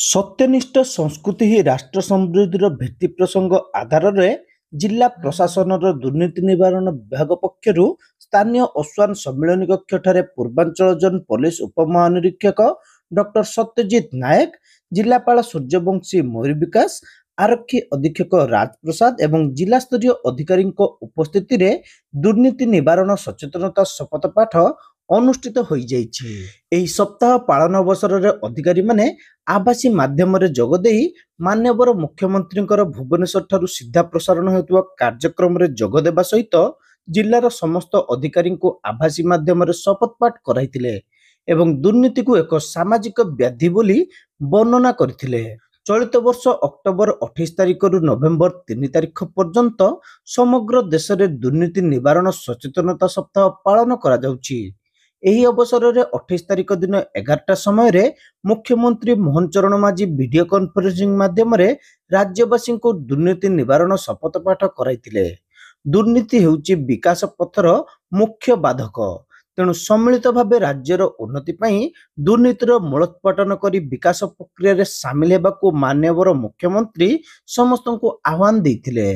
ସତ୍ୟନିଷ୍ଠ ସଂସ୍କୃତି ହିଁ ରାଷ୍ଟ୍ର ସମୃଦ୍ଧିର ଭିତ୍ତି ପ୍ରସଙ୍ଗ ଆଧାରରେ ଜିଲ୍ଲା ପ୍ରଶାସନର ଦୁର୍ନୀତି ନିବାରଣ ବିଭାଗ ପକ୍ଷରୁ ସ୍ଥାନୀୟ ଅଶ୍ୱାନ ସମ୍ମିଳନୀ କକ୍ଷଠାରେ ପୂର୍ବାଞ୍ଚଳ ଜୋନ୍ ପୋଲିସ ଉପମହାନିରୀକ୍ଷକ ଡକ୍ଟର ସତ୍ୟଜିତ ନାୟକ ଜିଲ୍ଲାପାଳ ସୂର୍ଯ୍ୟବଂଶୀ ମୟୂରୀ ବିକାଶ ଆରକ୍ଷୀ ଅଧୀକ୍ଷକ ରାଜପ୍ରସାଦ ଏବଂ ଜିଲ୍ଲାସ୍ତରୀୟ ଅଧିକାରୀଙ୍କ ଉପସ୍ଥିତିରେ ଦୁର୍ନୀତି ନିବାରଣ ସଚେତନତା ଶପଥପାଠ ଅନୁଷ୍ଠିତ ହୋଇଯାଇଛି ଏହି ସପ୍ତାହ ପାଳନ ଅବସରରେ ଅଧିକାରୀମାନେ ଆବାସୀ ମାଧ୍ୟମରେ ଯୋଗ ଦେଇ ମାନ୍ୟବର ମୁଖ୍ୟମନ୍ତ୍ରୀଙ୍କର ଭୁବନେଶ୍ୱର ଠାରୁ ସିଧା ପ୍ରସାରଣ ହେଉଥିବା କାର୍ଯ୍ୟକ୍ରମରେ ଯୋଗ ଦେବା ସହିତ ଜିଲ୍ଲାର ସମସ୍ତ ଅଧିକାରୀଙ୍କୁ ଆଭାସୀ ମାଧ୍ୟମରେ ଶପଥ ପାଠ କରାଇଥିଲେ ଏବଂ ଦୁର୍ନୀତିକୁ ଏକ ସାମାଜିକ ବ୍ୟାଧି ବୋଲି ବର୍ଣ୍ଣନା କରିଥିଲେ ଚଳିତ ବର୍ଷ ଅକ୍ଟୋବର ଅଠେଇଶ ତାରିଖରୁ ନଭେମ୍ବର ତିନି ତାରିଖ ପର୍ଯ୍ୟନ୍ତ ସମଗ୍ର ଦେଶରେ ଦୁର୍ନୀତି ନିବାରଣ ସଚେତନତା ସପ୍ତାହ ପାଳନ କରାଯାଉଛି ଏହି ଅବସରରେ ଅଠେଇଶ ତାରିଖ ଦିନ ଏଗାରଟା ସମୟରେ ମୁଖ୍ୟମନ୍ତ୍ରୀ ମୋହନ ଚରଣ ମାଝୀ ଭିଡ଼ିଓ କନଫରେନ୍ସିଂ ମାଧ୍ୟମରେ ରାଜ୍ୟବାସୀଙ୍କୁ ଦୁର୍ନୀତି ନିବାରଣ ଶପଥପାଠ କରାଇଥିଲେ ଦୁର୍ନୀତି ହେଉଛି ବିକାଶ ପଥର ମୁଖ୍ୟ ବାଧକ ତେଣୁ ସମ୍ମିଳିତ ଭାବେ ରାଜ୍ୟର ଉନ୍ନତି ପାଇଁ ଦୁର୍ନୀତିର ମୂଳୋତ୍ପାଟନ କରି ବିକାଶ ପ୍ରକ୍ରିୟାରେ ସାମିଲ ହେବାକୁ ମାନ୍ୟବର ମୁଖ୍ୟମନ୍ତ୍ରୀ ସମସ୍ତଙ୍କୁ ଆହ୍ୱାନ ଦେଇଥିଲେ